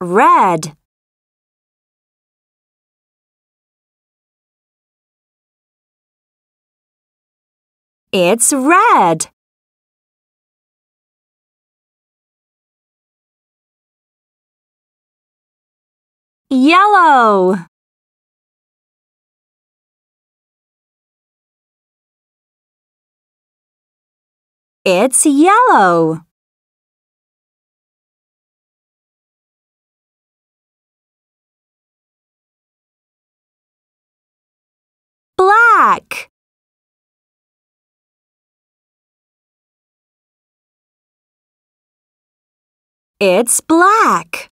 Red It's red. Yellow It's yellow. Black. It's black.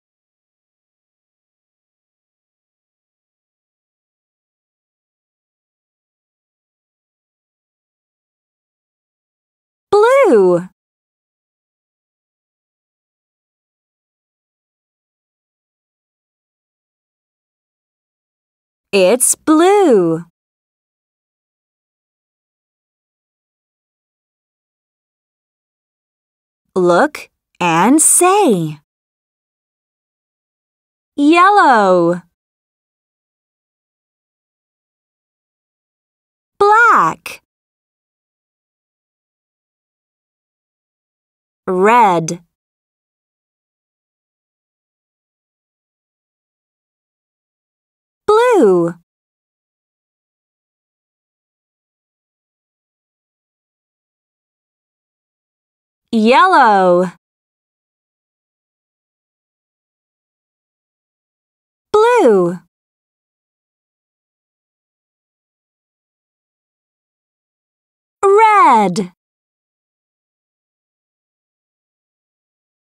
It's blue. Look and say. Yellow. Black. red blue yellow blue red